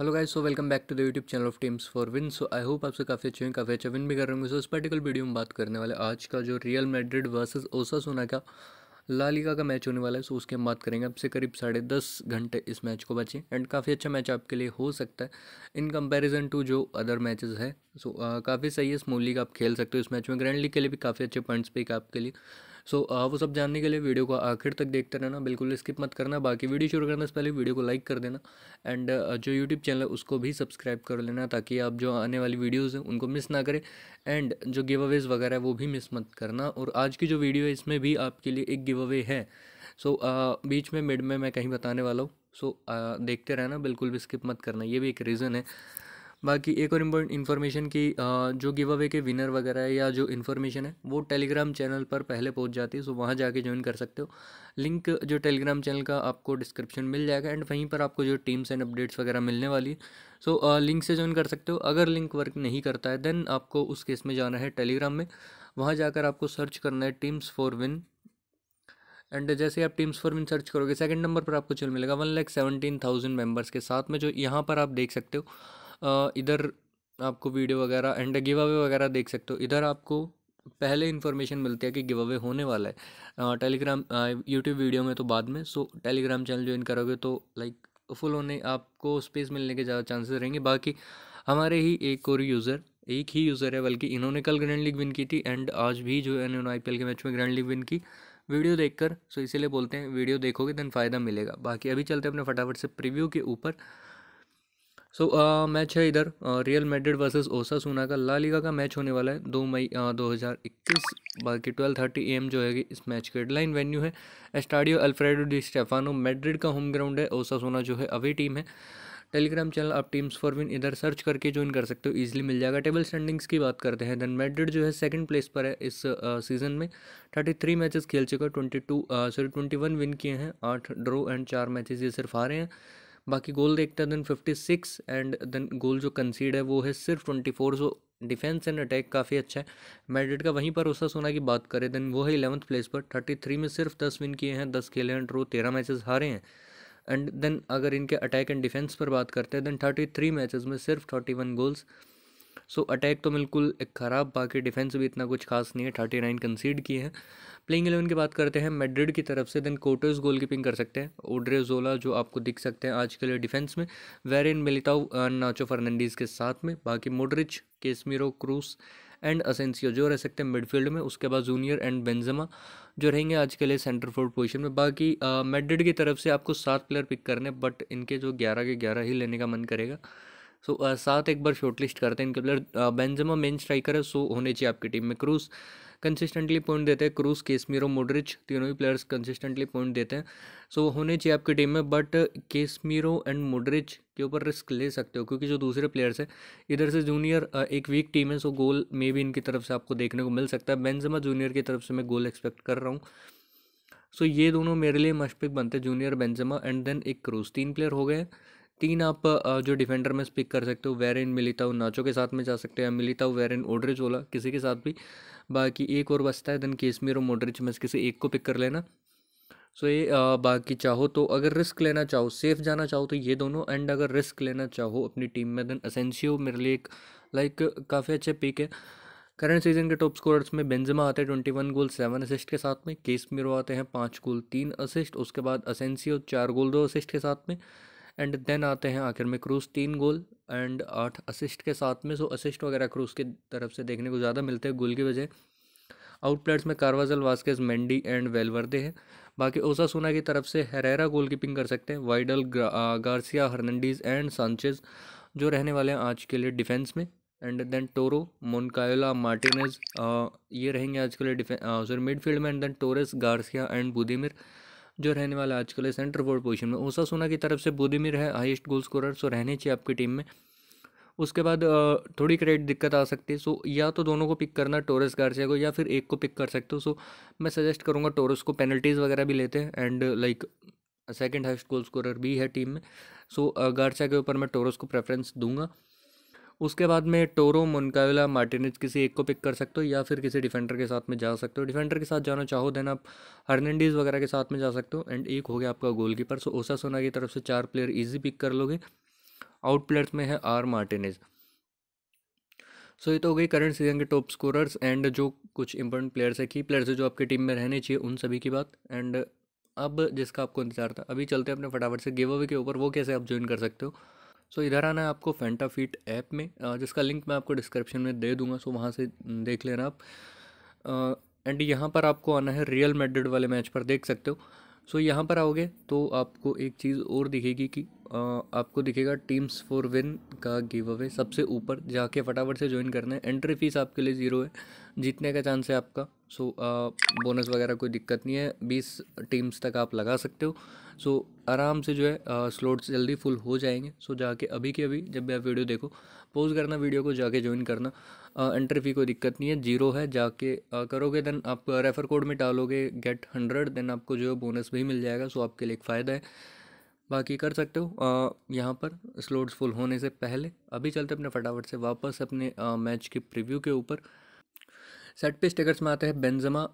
hello guys so welcome back to the YouTube channel of teams for win so I hope आपसे काफ़ी अच्छे हैं काफ़ी अच्छा विन भी कर रहे होंगे सो इस पर्टिकुलर वीडियो में बात करने वाले आज का जो रियल मैड्रिड वर्सेस ओसा सोना का लालिका का मैच होने वाला है सो उसके हम बात करेंगे आपसे करीब साढ़े दस घंटे इस मैच को बचें एंड काफ़ी अच्छा मैच आपके लिए हो सकता है इन कंपैरिजन टू जो अदर मैचेस है सो so, काफ़ी सही है स्मूल का आप खेल सकते हो इस मैच में ग्रैंड लीग के लिए भी काफ़ी अच्छे पॉइंट्स पे आपके लिए सो so, वो सब जानने के लिए वीडियो को आखिर तक देखते रहना बिल्कुल स्किप मत करना बाकी वीडियो शुरू करने से पहले वीडियो को लाइक कर देना एंड uh, जो यूट्यूब चैनल है उसको भी सब्सक्राइब कर लेना ताकि आप जो आने वाली वीडियोज़ हैं उनको मिस ना करें एंड जो गिव अवेज वगैरह है वो भी मिस मत करना और आज की जो वीडियो है इसमें भी आपके लिए एक गिव अवे है सो so, uh, बीच में मिड में मैं कहीं बताने वाला हूँ सो so, uh, देखते रहना बिल्कुल भी स्किप मत करना ये भी एक रीज़न है बाकी एक और इम्पोर्टेंट इन्फॉर्मेशन की जो गिव अवे के विनर वगैरह है या जो इन्फॉर्मेशन है वो टेलीग्राम चैनल पर पहले पहुंच जाती है सो वहाँ जाके ज्वाइन कर सकते हो लिंक जो टेलीग्राम चैनल का आपको डिस्क्रिप्शन मिल जाएगा एंड वहीं पर आपको जो टीम्स एंड अपडेट्स वगैरह मिलने वाली है सो लिंक से ज्वाइन कर सकते हो अगर लिंक वर्क नहीं करता है देन आपको उस केस में जाना है टेलीग्राम में वहाँ जाकर आपको सर्च करना है टीम्स फॉर विन एंड जैसे आप टीम्स फॉर विन सर्च करोगे सेकंड नंबर पर आपको चल मिलेगा one lakh seventeen thousand members के साथ में जो यहाँ पर आप देख सकते हो इधर आपको वीडियो वगैरह एंड गिव अवे वगैरह देख सकते हो इधर आपको पहले इन्फॉर्मेशन मिलती है कि गिव अवे होने वाला है टेलीग्राम यूट्यूब वीडियो में तो बाद में सो टेलीग्राम चैनल ज्वाइन करोगे तो लाइक फुल होने आपको स्पेस मिलने के ज़्यादा चांसेस रहेंगे बाकी हमारे ही एक और यूज़र एक ही यूज़र है बल्कि इन्होंने कल ग्रैंड लीग विन की थी एंड आज भी जो है इन्होंने आई के मैच में ग्रैंड लीग विन की वीडियो देखकर सो इसीलिए बोलते हैं वीडियो देखोगे देन फ़ायदा मिलेगा बाकी अभी चलते हैं अपने फटाफट से प्रीव्यू के ऊपर सो so, मैच uh, है इधर रियल मेड्रिड वर्सेस सोना का ला लीगा का मैच होने वाला है दो मई uh, दो हज़ार इक्कीस बाकी ट्वेल्व थर्टी एम जो है इस मैच के हेडलाइन वेन्यू है Stadio Alfredo Di Stefano Madrid का होम ग्राउंड है ओसा सोना जो है अवे टीम है टेलीग्राम चैनल आप टीम्स फॉर विन इधर सर्च करके ज्वाइन कर सकते हो इजीली मिल जाएगा टेबल स्टैंडिंग्स की बात करते हैं देन मेड्रिड जो है सेकंड प्लेस पर है इस सीज़न uh, में थर्टी थ्री मैचेस खेल चुका है twenty two sorry twenty one win किए हैं आठ ड्रो एंड चार मैचेस ये सिर्फ आ रहे हैं बाकी गोल देखते हैं then fifty six and then goal जो कंसीड है वो है सिर्फ twenty four so defence and attack काफ़ी अच्छा है मैड्रिड का वहीं पर उसका सोना की बात करें देन वो है इलेवंथ प्लेस पर थर्टी थ्री में सिर्फ दस विन किए हैं दस खेले हैं ड्रो तेरह मैचेस हारे हैं एंड देन अगर इनके अटैक एंड डिफेंस पर बात करते हैं देन थर्टी थ्री मैचेस में सिर्फ thirty one goals so attack तो बिल्कुल एक ख़राब बाकी डिफेंस भी इतना कुछ खास नहीं है थर्टी नाइन कंसीड किए हैं प्लेइंग एलेवन की बात करते हैं मेड्रिड की तरफ से देन कोटर्स गोल कीपिंग कर सकते हैं ओड्रे जोला जो आपको दिख सकते हैं आज के लिए डिफेंस में वेरिन मिलिताओ नाचो फर्नांडीज़ के साथ में बाकी मोडरिच केसमीरो क्रूस एंड असेंसियो जो रह सकते हैं मिडफील्ड में उसके बाद जूनियर एंड बेंजमा जो रहेंगे आज के लिए सेंटर फोर्ड पोजीशन में बाकी मेड्रिड की तरफ से आपको सात प्लेयर पिक करने बट इनके जो ग्यारह के ग्यारह ही लेने का मन करेगा सो तो, so, सात एक बार शॉर्टलिस्ट करते हैं इनके प्लेयर बेंजमा मेन स्ट्राइकर है सो होने चाहिए आपकी टीम में क्रूस कंसिस्टेंटली पॉइंट देते हैं क्रूस केसमीरो मोडरिच तीनों ही प्लेयर्स कंसिस्टेंटली पॉइंट देते हैं सो so, होने चाहिए आपकी टीम में बट केसमीरो एंड मोडरिच के ऊपर रिस्क ले सकते हो क्योंकि जो दूसरे प्लेयर्स हैं इधर से जूनियर एक वीक टीम है सो गोल मे भी इनकी तरफ से आपको देखने को मिल सकता है बेंजमा जूनियर की तरफ से मैं गोल एक्सपेक्ट कर रहा हूँ सो so, ये दोनों मेरे लिए मशपिक बनते हैं जूनियर बेंजमा एंड देन एक क्रूज तीन प्लेयर हो गए तीन आप जो डिफेंडर में पिक कर सकते हो वेरिन मिलिताओ नाचो के साथ में जा सकते हैं मिलिताओ वेरिन ओड्रिज ओला किसी के साथ भी बाकी एक और बचता है देन और मोड्रिच में किसी एक को पिक कर लेना सो ये बाकी चाहो तो अगर रिस्क लेना चाहो सेफ जाना चाहो तो ये दोनों एंड अगर रिस्क लेना चाहो अपनी टीम में देन असेंशियो मेरे लिए एक लाइक काफ़ी अच्छे पिक है करंट सीजन के टॉप स्कोरर्स में बेंजमा आते हैं twenty one goal seven assist के साथ में केस मीरो आते हैं पाँच गोल तीन असिस्ट उसके बाद असेंसियो चार गोल दो असिस्ट के साथ में एंड देन आते हैं आखिर में क्रूज तीन गोल एंड आठ असिस्ट के साथ में सो असिस्ट वगैरह क्रूज की तरफ से देखने को ज़्यादा मिलते हैं गोल की वजह आउट प्लेयर्स में Carvajal Vazquez Mendy and Valverde हैं बाकी ओसा सोना की तरफ से हेरेरा कीपिंग कर सकते हैं Vidal Garcia Hernandez and Sanchez जो रहने वाले हैं आज के लिए डिफेंस में and then Torro Moncayola Martinez ये रहेंगे आज के लिए डिफेंस सॉरी मिडफील्ड में and then Torres Garcia and Budimir जो रहने वाला आजकल है सेंटर फोर्ड पोजिशन में ओसा सोना की तरफ से बुदिमिर है हाइस्ट गोल स्कोरर सो रहने चाहिए आपकी टीम में उसके बाद थोड़ी क्रेडिट दिक्कत आ सकती है सो या तो दोनों को पिक करना टोरस गार्सिया को या फिर एक को पिक कर सकते हो सो मैं सजेस्ट करूँगा टोरस को पेनल्टीज़ वगैरह भी लेते हैं and like second highest goal scorer भी है टीम में सो गार्सिया के ऊपर मैं टोरस को प्रेफरेंस दूंगा उसके बाद में टोरो मोनकाविला मार्टिनेज किसी एक को पिक कर सकते हो या फिर किसी डिफेंडर के साथ में जा सकते हो डिफेंडर के साथ जाना चाहो देन आप हर्नैंडीज़ वगैरह के साथ में जा सकते हो एंड एक हो गया आपका गोलकीपर सो ओसा सोना की तरफ से चार प्लेयर ईजी पिक कर लोगे आउट प्लेयर्स में है आर मार्टिनेज सो ये तो हो गई करंट सीजन के टॉप स्कोरर्स एंड जो कुछ इंपॉर्टेंट प्लेयर्स है की प्लेयर्स है जो आपकी टीम में रहने चाहिए उन सभी की बात एंड अब जिसका आपको इंतजार था अभी चलते हैं अपने फटाफट से गिव अवे के ऊपर वो कैसे आप ज्वाइन कर सकते हो सो इधर आना है आपको फेंटा फीट ऐप में जिसका लिंक मैं आपको डिस्क्रिप्शन में दे दूंगा सो वहाँ से देख लेना आप एंड यहाँ पर आपको आना है रियल मेड्रिड वाले मैच पर देख सकते हो सो यहाँ पर आओगे तो आपको एक चीज़ और दिखेगी कि आपको दिखेगा टीम्स फॉर विन का गिव अवे सबसे ऊपर जाके फटाफट से ज्वाइन करना है एंट्री फीस आपके लिए ज़ीरो है जीतने का चांस है आपका सो बोनस वगैरह कोई दिक्कत नहीं है बीस टीम्स तक आप लगा सकते हो सो आराम से जो है स्लोट्स जल्दी फुल हो जाएंगे सो जाके अभी के अभी जब भी आप वीडियो देखो पोज करना वीडियो को जाके ज्वाइन करना एंट्री फी कोई दिक्कत नहीं है जीरो है जाके आ, करोगे देन आप रेफ़र कोड में डालोगे गेट हंड्रेड देन आपको जो है बोनस भी मिल जाएगा सो आपके लिए एक फ़ायदा है बाकी कर सकते हो यहाँ पर स्लोट्स फुल होने से पहले अभी चलते अपने फटाफट से वापस अपने मैच के प्रीव्यू के ऊपर सेट पे स्टेकर्स में आते हैं बेंजमा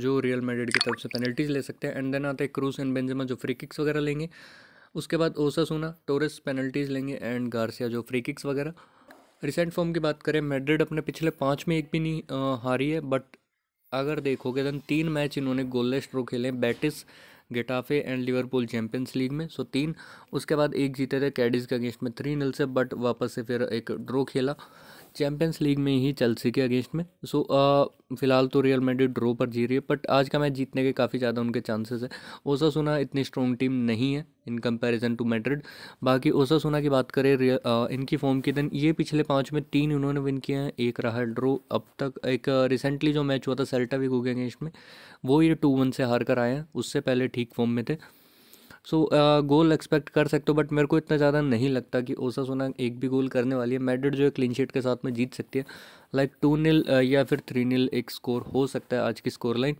जो रियल मेड्रिड की तरफ से पेनल्टीज ले सकते हैं एंड देन आते हैं क्रूस एंड बेंजमा जो फ्री किक्स वगैरह लेंगे उसके बाद ओसा सोना टोरेस पेनल्टीज लेंगे एंड गार्सिया जो फ्री किक्स वगैरह रिसेंट फॉर्म की बात करें मेड्रिड अपने पिछले पाँच में एक भी नहीं हारी है बट अगर देखोगे दैन तीन मैच इन्होंने गोललेस ड्रो खेले Betis Getafe and Liverpool Champions League में सो तीन उसके बाद एक जीते थे कैडिज के अगेंस्ट में थ्री नल से बट वापस से फिर एक ड्रॉ खेला चैम्पियंस लीग में ही चेल्सी के अगेंस्ट में सो फिलहाल तो रियल मेडिड ड्रो पर जी रही है बट आज का मैच जीतने के काफ़ी ज़्यादा उनके चांसेस है ओसा सुना इतनी स्ट्रॉन्ग टीम नहीं है इन कंपैरिजन टू मैड्रिड बाकी ओसा सुना की बात करें आ, इनकी फॉर्म की दिन ये पिछले पाँच में तीन उन्होंने विन किए हैं एक रहा ड्रो अब तक एक रिसेंटली जो मैच हुआ था सेल्टा विगो के अगेंस्ट में वो ये टू वन से हार कर आए हैं उससे पहले ठीक फॉर्म में थे सो गोल एक्सपेक्ट कर सकते हो बट मेरे को इतना ज़्यादा नहीं लगता कि ओसा सोना एक भी गोल करने वाली है मेडिड जो है क्लीन शीट के साथ में जीत सकती है लाइक टू नील या फिर थ्री नील एक स्कोर हो सकता है आज की score line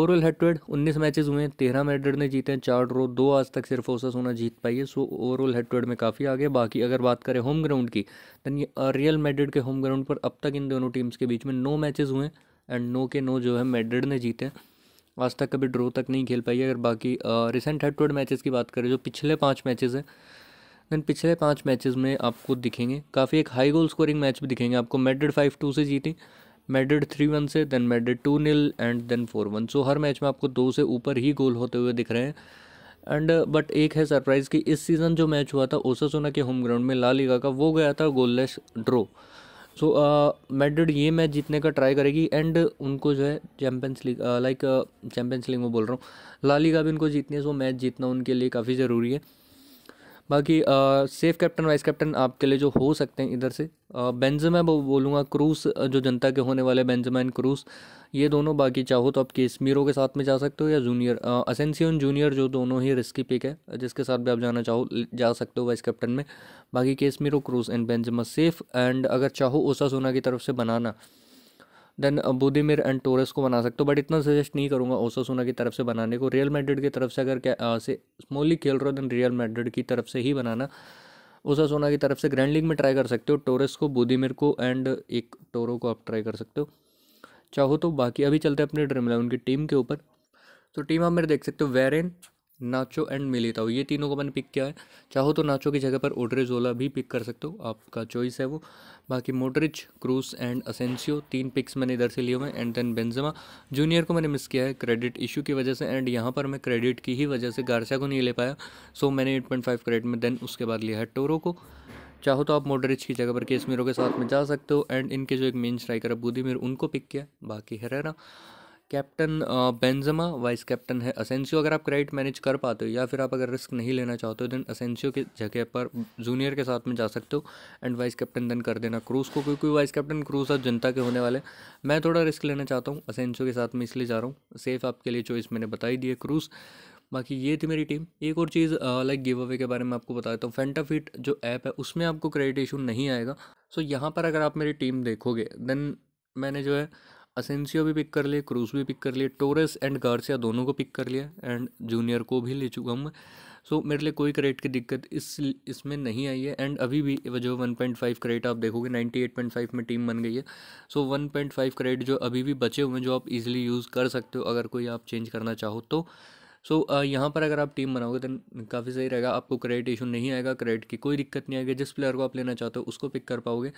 overall head to head उन्नीस मैचेज हुए हैं तेरह मेडिड ने जीते हैं चार ड्रो दो आज तक सिर्फ ओसा सोना जीत पाई है so overall head to head में काफ़ी आगे बाकी अगर बात करें होम ग्राउंड की दैन ये रियल uh, मेडिड के होम ग्राउंड पर अब तक इन दोनों टीम्स के बीच में नौ मैचेज हुए हैं एंड नो के नो जो है मेड्रिड ने जीते हैं आज तक कभी ड्रो तक नहीं खेल पाई है अगर बाकी recent head to head matches की बात करें जो पिछले पाँच मैचेस हैं दैन पिछले पाँच मैचेस में आपको दिखेंगे काफ़ी एक हाई गोल स्कोरिंग मैच भी दिखेंगे आपको मेड्रिड फाइव टू से जीती मेड्रिड थ्री वन से then Madrid two nil and then four one so हर मैच में आपको दो से ऊपर ही गोल होते हुए दिख रहे हैं एंड बट एक है सरप्राइज़ कि इस सीज़न जो मैच हुआ था ओसासोना के होम ग्राउंड में ला लीगा का वो गया था goalless draw so Madrid uh, ये मैच जीतने का ट्राई करेगी एंड उनको जो है Champions League like Champions League में बोल रहा हूँ लाली का भी उनको जीतनी है सो मैच जीतना उनके लिए काफ़ी ज़रूरी है बाकी सेफ कैप्टन वाइस कैप्टन आपके लिए जो हो सकते हैं इधर से बेंजमैन वो बोलूँगा क्रूस जो जनता के होने वाले बेंजमैन क्रूस ये दोनों बाकी चाहो तो आप केसमीरो के साथ में जा सकते हो या जूनियर असेंसियन जूनियर जो दोनों ही रिस्की पिक है जिसके साथ भी आप जाना चाहो जा सकते हो वाइस कैप्टन में बाकी केसमीरो क्रूस एंड बेंजमा सेफ एंड अगर चाहो ओसा सोना की तरफ से बनाना देन बुद्धिमिर एंड टोरस को बना सकते हो बट इतना सजेस्ट नहीं करूँगा ओसासुना की तरफ से बनाने को रियल मेड्रिड की तरफ से अगर क्या uh, से स्मोली खेल रहे हो देन रियल मेड्रिड की तरफ से ही बनाना ओसासुना की तरफ से ग्रैंड लीग में ट्राई कर सकते हो टोरस को बुद्धिमिर को एंड एक टोरो को आप ट्राई कर सकते हो चाहो तो बाकी अभी चलते हैं अपने ड्रीम इलेवन की टीम के ऊपर तो टीम आप मेरे देख सकते हो वेरेन नाचो एंड मिलिताओ ये तीनों को मैंने पिक किया है चाहो तो नाचो की जगह पर ओड्रेजोला भी पिक कर सकते हो आपका चॉइस है वो बाकी मोटरिच क्रूस एंड असेंसियो तीन पिक्स मैंने इधर से लिए हुए हैं एंड देन बेंजमा जूनियर को मैंने मिस किया है क्रेडिट इशू की वजह से एंड यहाँ पर मैं क्रेडिट की ही वजह से गारसा को नहीं ले पाया सो मैंने एट पॉइंट फाइव क्रेडिट में देन उसके बाद लिया है टोरो को चाहो तो आप मोडरिच की जगह पर केस मीरों के साथ में जा सकते हो एंड इनके जो एक मेन स्ट्राइकर है बुद्धि मेर उनको पिक किया बाकी Herrera captain Benzema vice captain है असेंसियो अगर आप क्रेडिट मैनेज कर पाते हो या फिर आप अगर रिस्क नहीं लेना चाहते हो देन असेंसियो के जगह पर जूनियर के साथ में जा सकते हो एंड वाइस कैप्टन देन कर देना क्रूज को क्योंकि वाइस कैप्टन क्रूज अब जनता के होने वाले मैं थोड़ा रिस्क लेना चाहता हूँ असेंसियो के साथ में इसलिए जा रहा हूँ सेफ आपके लिए चॉइस मैंने बताई दी है क्रूज़ बाकी ये थी मेरी टीम एक और चीज़ लाइक गिव अवे के बारे में आपको बता देता हूँ फेंटाफिट जो ऐप है उसमें आपको क्रेडिट इशू नहीं आएगा सो यहाँ पर अगर आप मेरी टीम देखोगे देन मैंने जो है असेंसियो भी पिक कर लिए क्रूज भी पिक कर लिए टोरेस एंड गार्सिया दोनों को पिक कर लिया एंड जूनियर को भी ले चुका हूँ मैं सो so, मेरे लिए कोई क्रेट की दिक्कत इस इसमें नहीं आई है एंड अभी भी जो 1.5 क्रेट आप देखोगे 98.5 में टीम बन गई है सो so, 1.5 क्रेट जो अभी भी बचे हुए हैं जो आप इजीली यूज़ कर सकते हो अगर कोई आप चेंज करना चाहो तो सो so, uh, यहाँ पर अगर आप टीम बनाओगे तो काफ़ी सही रहेगा आपको क्रेडिट इशू नहीं आएगा क्रेडिट की कोई दिक्कत नहीं आएगी जिस प्लेयर को आप लेना चाहते हो उसको पिक कर पाओगे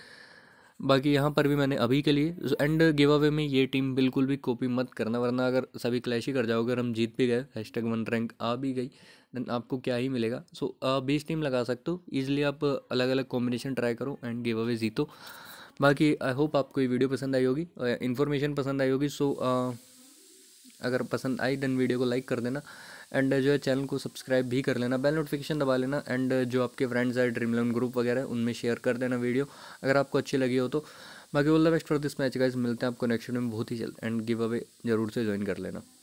बाकी यहाँ पर भी मैंने अभी के लिए एंड गिव अवे में ये टीम बिल्कुल भी कॉपी मत करना वरना अगर सभी क्लैश ही कर जाओगे अगर हम जीत भी गए हैश टैग वन रैंक आ भी गई देन आपको क्या ही मिलेगा सो so, बीस टीम लगा सकते हो ईजिली आप अलग अलग कॉम्बिनेशन ट्राई करो एंड गिव अवे जीतो बाकी आई होप आपको ये वीडियो पसंद आई होगी इन्फॉर्मेशन पसंद आई होगी सो so, अगर पसंद आई देन वीडियो को लाइक कर देना एंड जो है चैनल को सब्सक्राइब भी कर लेना बेल नोटिफिकेशन दबा लेना एंड जो आपके फ्रेंड्स है ड्रीम इलेवन ग्रुप वगैरह उनमें शेयर कर देना वीडियो अगर आपको अच्छी लगी हो तो बाकी all the best for this match guys मिलते हैं आपको नेक्स्ट में बहुत ही जल्द एंड गिव अवे जरूर से ज्वाइन कर लेना